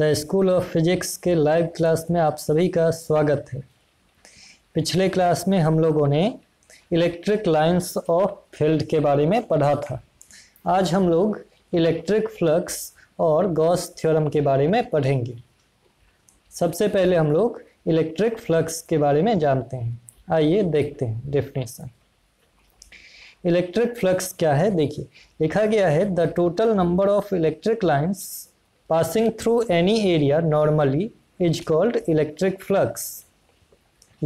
The school of physics के live class में आप सभी का स्वागत है पिछले क्लास में हम लोगों ने इलेक्ट्रिक लाइंस ऑफ फील्ड के बारे में पढ़ा था आज हम लोग इलेक्ट्रिक फ्लक्स और गॉस थ्योरम के बारे में पढ़ेंगे सबसे पहले हम लोग इलेक्ट्रिक फ्लक्स के बारे में जानते हैं आइए देखते हैं डेफिनेशन इलेक्ट्रिक फ्लक्स क्या है देखिए लिखा गया है the total number of electric lines passing through any area normally is called electric flux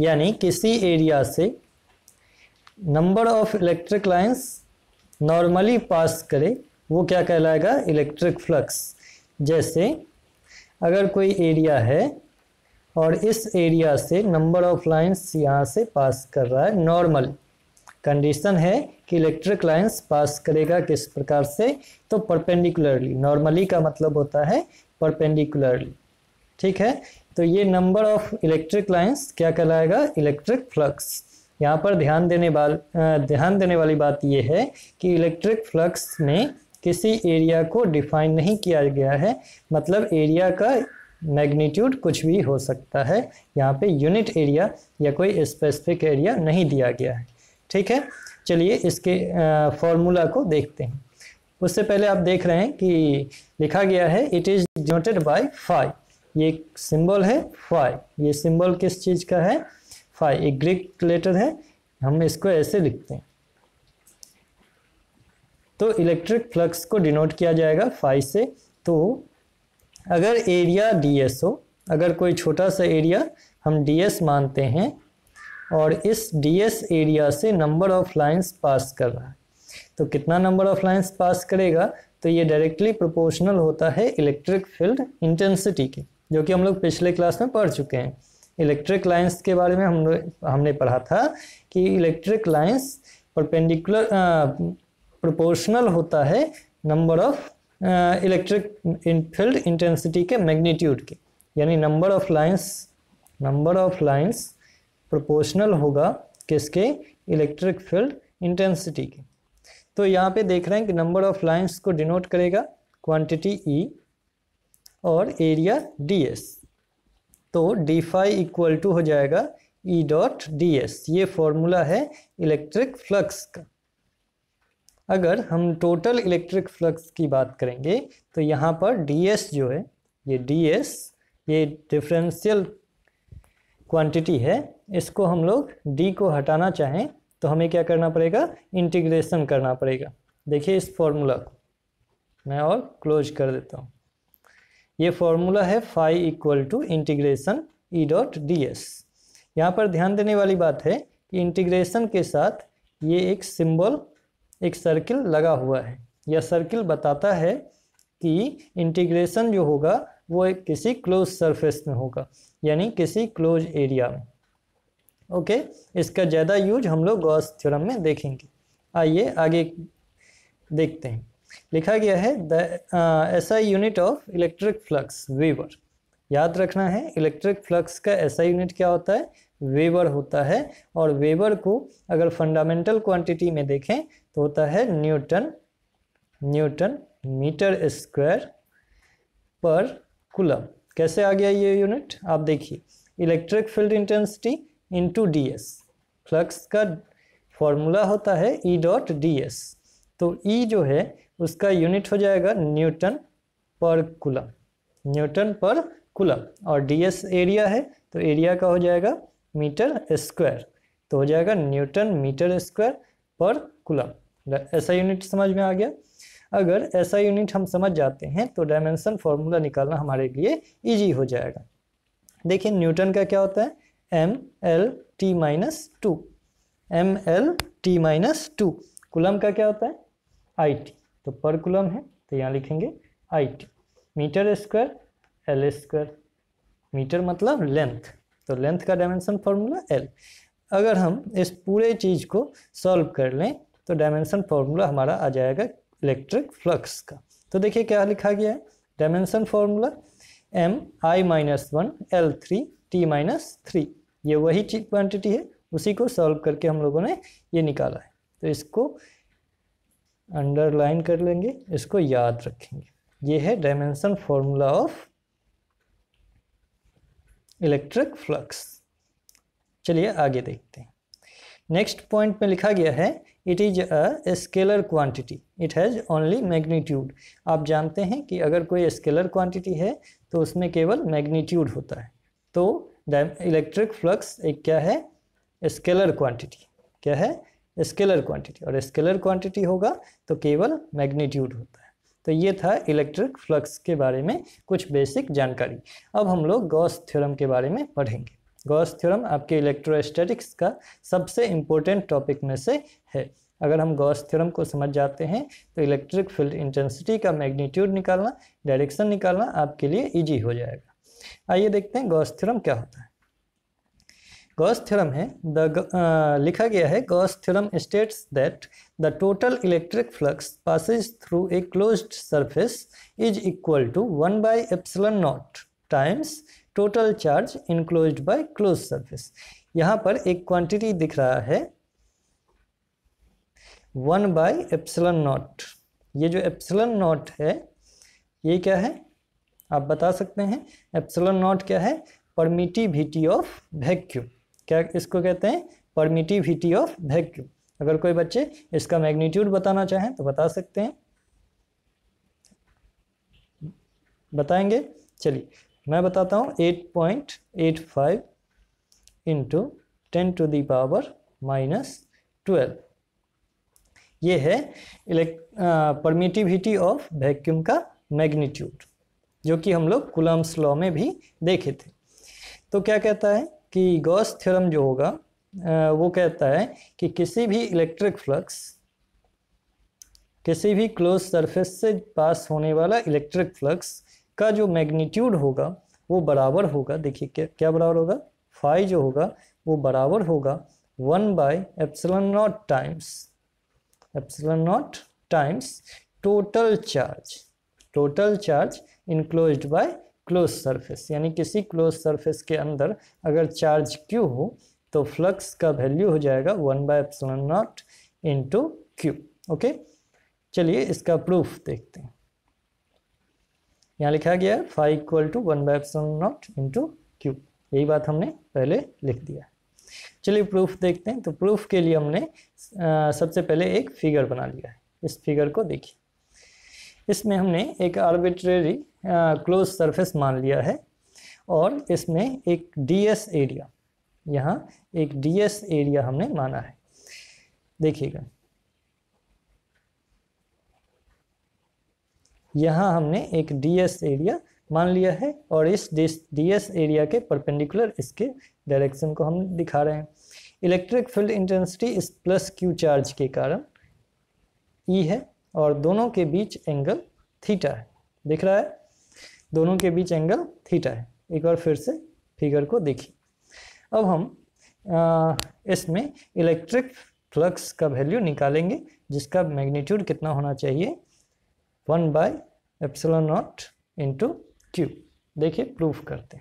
यानी किसी एरिया से number of electric lines normally pass करे वो क्या कहलाएगा इलेक्ट्रिक फ्लक्स जैसे अगर कोई एरिया है और इस एरिया से नंबर ऑफ लाइन्स यहाँ से पास कर रहा है नॉर्मली कंडीशन है कि इलेक्ट्रिक लाइन्स पास करेगा किस प्रकार से तो परपेंडिकुलरली नॉर्मली का मतलब होता है परपेंडिकुलरली ठीक है तो ये नंबर ऑफ इलेक्ट्रिक लाइन्स क्या कहलाएगा इलेक्ट्रिक फ्लक्स यहाँ पर ध्यान देने वाल ध्यान देने वाली बात यह है कि इलेक्ट्रिक फ्लक्स में किसी एरिया को डिफाइन नहीं किया गया है मतलब एरिया का मैग्नीट्यूड कुछ भी हो सकता है यहाँ पे यूनिट एरिया या कोई स्पेसिफिक एरिया नहीं दिया गया है ठीक है चलिए इसके फॉर्मूला को देखते हैं उससे पहले आप देख रहे हैं कि लिखा गया है it is denoted by phi ये सिंबल है फाइव ये सिंबल किस चीज़ का है फाइव एक ग्रीक लेटर है हम इसको ऐसे लिखते हैं तो इलेक्ट्रिक फ्लक्स को डिनोट किया जाएगा फाइव से तो अगर एरिया डी एस हो अगर कोई छोटा सा एरिया हम डी एस मानते हैं और इस डीएस एरिया से नंबर ऑफ लाइंस पास कर रहा है तो कितना नंबर ऑफ लाइंस पास करेगा तो ये डायरेक्टली प्रोपोर्शनल होता है इलेक्ट्रिक फील्ड इंटेंसिटी के जो कि हम लोग पिछले क्लास में पढ़ चुके हैं इलेक्ट्रिक लाइंस के बारे में हम हमने पढ़ा था कि इलेक्ट्रिक लाइंस परपेंडिकुलर प्रोपोर्शनल होता है number of electric field intensity के मैग्नीट्यूड के यानी number of lines number of lines proportional होगा किसके इलेक्ट्रिक फील्ड इंटेंसिटी के तो यहाँ पे देख रहे हैं कि नंबर ऑफ लाइंस को डिनोट करेगा क्वांटिटी ई e और एरिया डी एस तो डी फाइव इक्वल टू हो जाएगा ई डॉट डी एस ये फॉर्मूला है इलेक्ट्रिक फ्लक्स का अगर हम टोटल इलेक्ट्रिक फ्लक्स की बात करेंगे तो यहाँ पर डी एस जो है ये डी एस ये डिफरेंशियल क्वांटिटी है इसको हम लोग डी को हटाना चाहें तो हमें क्या करना पड़ेगा इंटीग्रेशन करना पड़ेगा देखिए इस फॉर्मूला को मैं और क्लोज कर देता हूँ ये फॉर्मूला है phi equal to integration E dot D S यहाँ पर ध्यान देने वाली बात है कि इंटीग्रेशन के साथ ये एक सिंबल एक सर्किल लगा हुआ है यह सर्किल बताता है कि इंटीग्रेशन जो होगा वो एक किसी क्लोज सरफेस में होगा यानी किसी क्लोज एरिया में ओके इसका ज़्यादा यूज हम लोग गॉस थ्योरम में देखेंगे आइए आगे देखते हैं लिखा गया है द ऐसा unit of electric flux weber याद रखना है इलेक्ट्रिक फ्लक्स का ऐसा यूनिट क्या होता है वेवर होता है और वेवर को अगर फंडामेंटल क्वांटिटी में देखें तो होता है न्यूटन न्यूटन मीटर स्क्वायर पर कूलम कैसे आ गया ये यूनिट आप देखिए electric field intensity into D S flux का फॉर्मूला होता है ई डॉट डी एस तो ई e जो है उसका यूनिट हो जाएगा न्यूटन पर कुलम न्यूटन पर कुलम और डी एस एरिया है तो एरिया का हो जाएगा मीटर स्क्वायर तो हो जाएगा न्यूटन मीटर स्क्वायर पर कुलम ऐसा यूनिट समझ में आ गया अगर ऐसा यूनिट हम समझ जाते हैं तो डायमेंशन फॉर्मूला निकालना हमारे लिए ईजी हो जाएगा देखिए न्यूटन का क्या होता है M L T minus two M L T minus two coulomb का क्या होता है आई टी तो पर कुलम है तो यहाँ लिखेंगे I T metre square L square metre मतलब लेंथ तो लेंथ का डायमेंशन फॉर्मूला एल अगर हम इस पूरे चीज़ को सॉल्व कर लें तो डायमेंशन फॉर्मूला हमारा आ जाएगा इलेक्ट्रिक फ्लक्स का तो देखिए क्या लिखा गया है dimension formula M I minus one L three T minus three ये वही चीज क्वांटिटी है उसी को सॉल्व करके हम लोगों ने ये निकाला है तो इसको अंडरलाइन कर लेंगे इसको याद रखेंगे ये है dimension formula of electric flux चलिए आगे देखते हैं नेक्स्ट पॉइंट में लिखा गया है it is a scalar quantity it has only magnitude आप जानते हैं कि अगर कोई स्केलर क्वांटिटी है तो उसमें केवल मैग्नीट्यूड होता है तो द इलेक्ट्रिक फ्लक्स एक क्या है स्केलर क्वांटिटी क्या है स्केलर क्वांटिटी और स्केलर क्वांटिटी होगा तो केवल मैग्नीट्यूड होता है तो ये था इलेक्ट्रिक फ्लक्स के बारे में कुछ बेसिक जानकारी अब हम लोग गॉस थ्योरम के बारे में पढ़ेंगे गॉस थ्योरम आपके इलेक्ट्रोस्टैटिक्स का सबसे इम्पोर्टेंट टॉपिक में से है अगर हम गॉस थ्योरम को समझ जाते हैं तो इलेक्ट्रिक फील्ड इंटेंसिटी का मैग्नीट्यूड निकालना डायरेक्शन निकालना आपके लिए ईजी हो जाएगा आइए देखते हैं गॉस थ्योरम क्या होता है गॉस थ्योरम है द लिखा गया है Gauss theorem states that the total electric flux passes through a closed surface is equal to one by epsilon naught times total charge enclose by close surface यहाँ पर एक क्वांटिटी दिख रहा है वन बाय एप्सलन नॉट ये जो epsilon naught है ये क्या है आप बता सकते हैं एप्सलन नॉट क्या है परमिटिविटी ऑफ वैक्यूम क्या इसको कहते हैं परमिटिविटी ऑफ वैक्यूम अगर कोई बच्चे इसका मैग्नीट्यूड बताना चाहें तो बता सकते हैं बताएंगे चलिए मैं बताता हूँ eight point eight five into ten to the power minus twelve ये है परमिटिविटी ऑफ वैक्यूम का मैग्नीट्यूड जो कि हम लोग कुलम्स लॉ में भी देखे थे तो क्या कहता है कि गॉस थ्योरम जो होगा वो कहता है कि किसी भी इलेक्ट्रिक फ्लक्स किसी भी क्लोज सरफेस से पास होने वाला इलेक्ट्रिक फ्लक्स का जो मैग्नीट्यूड होगा वो बराबर होगा देखिए क्या क्या बराबर होगा फाई जो होगा वो बराबर होगा one by epsilon naught times epsilon naught times total charge total charge enclose by close surface यानी किसी क्लोज सरफेस के अंदर अगर चार्ज क्यू हो तो फ्लक्स का वैल्यू हो जाएगा one by epsilon naught into Q okay चलिए इसका प्रूफ देखते हैं यहाँ लिखा गया है phi equal to one by epsilon naught into Q यही बात हमने पहले लिख दिया चलिए प्रूफ देखते हैं तो प्रूफ के लिए हमने आ, सबसे पहले एक फिगर बना लिया है इस फिगर को देखिए इसमें हमने एक आर्बिट्रेरी क्लोज सरफेस मान लिया है और इसमें एक डीएस एरिया यहाँ एक डीएस एरिया हमने माना है देखिएगा यहाँ हमने एक डीएस एरिया मान लिया है और इस डीएस एरिया के परपेंडिकुलर इसके डायरेक्शन को हम दिखा रहे हैं इलेक्ट्रिक फील्ड इंटेंसिटी इस प्लस क्यू चार्ज के कारण ई e है और दोनों के बीच एंगल थीटा है दिख रहा है दोनों के बीच एंगल थीटा है एक बार फिर से फिगर को देखिए अब हम इसमें इलेक्ट्रिक फ्लक्स का वैल्यू निकालेंगे जिसका मैग्नीट्यूड कितना होना चाहिए one by epsilon naught into Q देखिए प्रूफ करते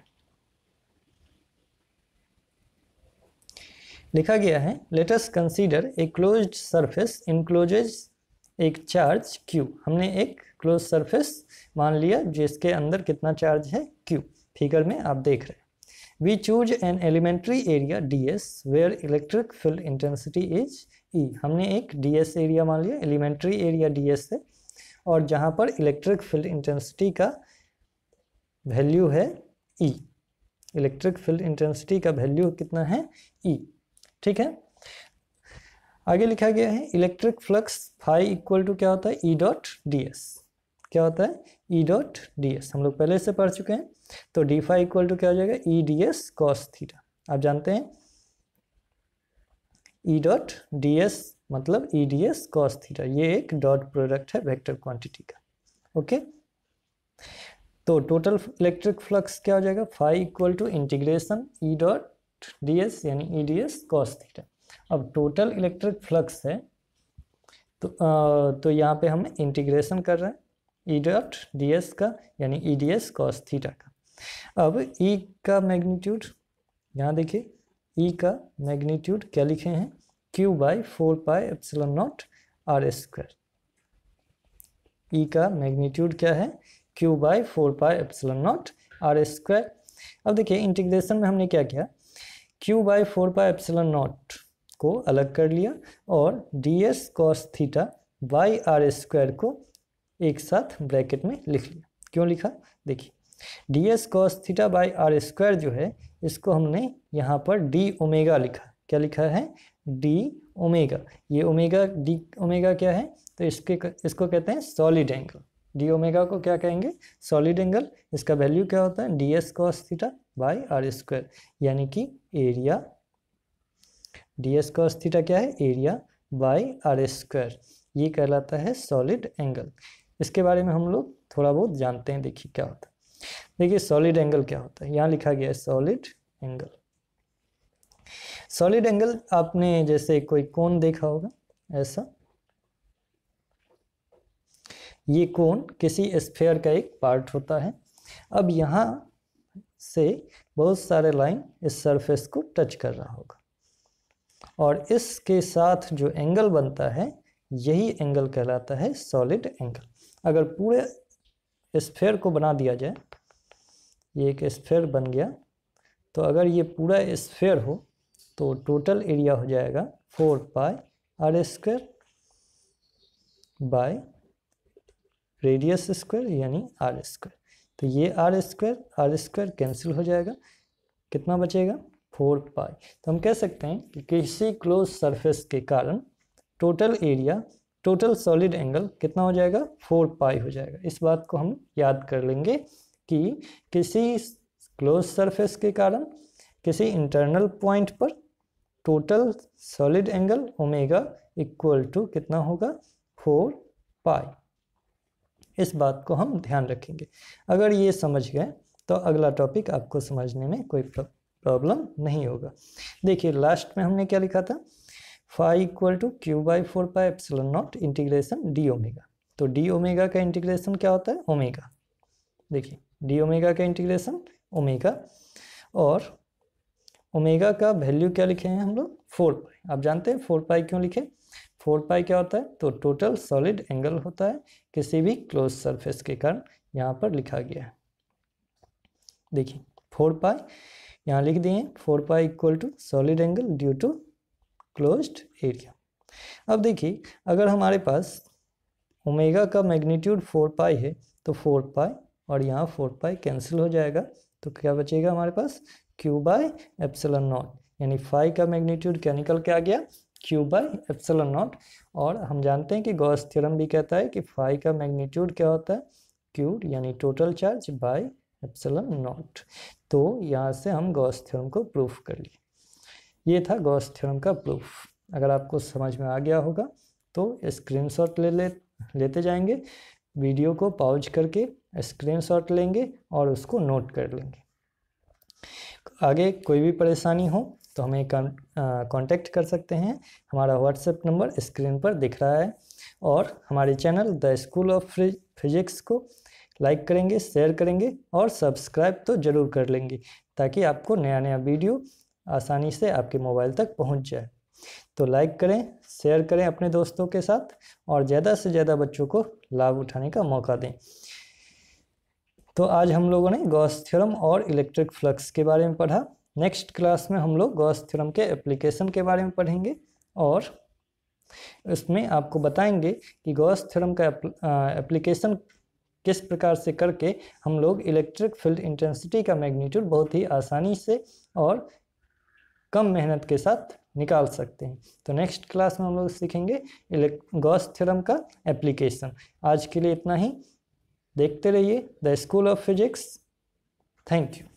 लिखा गया है let us consider a close surface encloses एक चार्ज क्यू हमने एक क्लोज सरफेस मान लिया जिसके अंदर कितना चार्ज है क्यू फिगर में आप देख रहे हैं we choose an elementary area D S where electric field intensity is E हमने एक डी एस एरिया मान लिया एलिमेंट्री एरिया डी एस है और जहाँ पर इलेक्ट्रिक फील्ड इंटेंसिटी का वैल्यू है ई इलेक्ट्रिक फील्ड इंटेंसिटी का वैल्यू कितना है ई e. ठीक है आगे लिखा गया है electric flux phi equal to क्या होता है ई डॉट डी एस क्या होता है ई डॉट डी एस हम लोग पहले से पढ़ चुके हैं तो डी फाई इक्वल टू क्या हो जाएगा E D S cos theta आप जानते हैं ई डॉट डी एस मतलब E D S cos theta ये एक डॉट प्रोडक्ट है वेक्टर क्वांटिटी का ओके तो टोटल इलेक्ट्रिक फ्लक्स क्या हो जाएगा phi equal to integration E dot D S यानी E D S cos theta अब टोटल इलेक्ट्रिक फ्लक्स है तो आ, तो यहाँ पे हम इंटीग्रेशन कर रहे हैं ई डॉट डी एस का यानी E D S cos theta का अब ई e का मैग्नीट्यूड यहाँ देखिए ई e का मैग्नीट्यूड क्या लिखे हैं q by four pi epsilon naught R square e का मैग्नीट्यूड क्या है q by four pi epsilon naught R square अब देखिए इंटीग्रेशन में हमने क्या किया q by four pi epsilon naught को अलग कर लिया और D S theta by by R square को एक साथ ब्रैकेट में लिख लिया क्यों लिखा देखिए ds cos theta by by R square जो है इसको हमने यहाँ पर डी ओमेगा लिखा क्या लिखा है डी ओमेगा ये ओमेगा डी ओमेगा क्या है तो इसके इसको कहते हैं सॉलिड एंगल डी ओमेगा को क्या कहेंगे सॉलिड एंगल इसका वैल्यू क्या होता है D S cos theta by R square यानी कि area D S cos theta क्या है एरिया बाई आर स्क्वायर ये कहलाता है सॉलिड एंगल इसके बारे में हम लोग थोड़ा बहुत जानते हैं देखिए क्या होता है देखिए सॉलिड एंगल क्या होता है यहाँ लिखा गया है सॉलिड एंगल सॉलिड एंगल आपने जैसे कोई कोन देखा होगा ऐसा ये कोन किसी स्फेयर का एक पार्ट होता है अब यहाँ से बहुत सारे लाइन इस सरफेस को टच कर रहा होगा और इसके साथ जो एंगल बनता है यही एंगल कहलाता है सॉलिड एंगल अगर पूरे स्फेयर को बना दिया जाए ये एक स्फेयर बन गया तो अगर ये पूरा स्फेयर हो तो टोटल एरिया हो जाएगा four pi R square by radius square यानी आर स्क्वायर तो ये R square R square cancel हो जाएगा कितना बचेगा फोर पाई तो हम कह सकते हैं कि किसी क्लोज सरफेस के कारण total area total solid angle कितना हो जाएगा फोर पाई हो जाएगा इस बात को हम याद कर लेंगे कि किसी क्लोज सरफेस के कारण किसी इंटरनल पॉइंट पर total solid angle omega equal to कितना होगा फोर पाई इस बात को हम ध्यान रखेंगे अगर ये समझ गए तो अगला टॉपिक आपको समझने में कोई प्रॉब्लम नहीं होगा देखिए लास्ट में हमने क्या लिखा था phi equal to Q by four pi epsilon naught integration D omega तो डी ओमेगा का इंटीग्रेशन क्या होता है ओमेगा देखिए डी ओमेगा का इंटीग्रेशन ओमेगा और ओमेगा का वैल्यू क्या लिखे हैं हम लोग फोर पाई आप जानते हैं फोर पाई क्यों लिखे फोर पाई क्या होता है तो टोटल सॉलिड एंगल होता है किसी भी क्लोज सरफेस के कारण यहाँ पर लिखा गया है देखिए फोर पाई यहाँ लिख दिए four pi equal to solid angle due to closed area अब देखिए अगर हमारे पास ओमेगा का मैग्नीट्यूड फोर पाई है तो फोर पाई और यहाँ फोर पाई कैंसिल हो जाएगा तो क्या बचेगा हमारे पास क्यू बाई एप्सलन नॉट यानी फाइव का मैग्नीट्यूड क्या निकल के आ गया क्यू बाई एप्सलन नॉट और हम जानते हैं कि गॉस थ्योरम भी कहता है कि फाइव का मैग्नीट्यूड क्या होता है क्यू यानी total charge by epsilon naught तो यहाँ से हम गॉस थ्योरम को प्रूफ कर लिए ये था गॉस थ्योरम का प्रूफ अगर आपको समझ में आ गया होगा तो शॉट ले ले लेते जाएंगे वीडियो को पॉज करके स्क्रीनशॉट लेंगे और उसको नोट कर लेंगे आगे कोई भी परेशानी हो तो हमें कांटेक्ट कर सकते हैं हमारा व्हाट्सएप नंबर स्क्रीन पर दिख रहा है और हमारे channel the school of physics को लाइक करेंगे शेयर करेंगे और सब्सक्राइब तो ज़रूर कर लेंगे ताकि आपको नया नया वीडियो आसानी से आपके मोबाइल तक पहुंच जाए तो लाइक करें शेयर करें अपने दोस्तों के साथ और ज़्यादा से ज़्यादा बच्चों को लाभ उठाने का मौका दें तो आज हम लोगों ने गॉस थ्योरम और इलेक्ट्रिक फ्लक्स के बारे में पढ़ा नेक्स्ट क्लास में हम लोग गॉस थ्योरम के एप्लीकेशन के बारे में पढ़ेंगे और इसमें आपको बताएंगे कि गॉस थ्योरम का एप्लीकेशन किस प्रकार से करके हम लोग इलेक्ट्रिक फील्ड इंटेंसिटी का मैग्नीट्यूड बहुत ही आसानी से और कम मेहनत के साथ निकाल सकते हैं तो नेक्स्ट क्लास में हम लोग सीखेंगे गॉस थ्योरम का एप्लीकेशन आज के लिए इतना ही देखते रहिए the school of physics thank you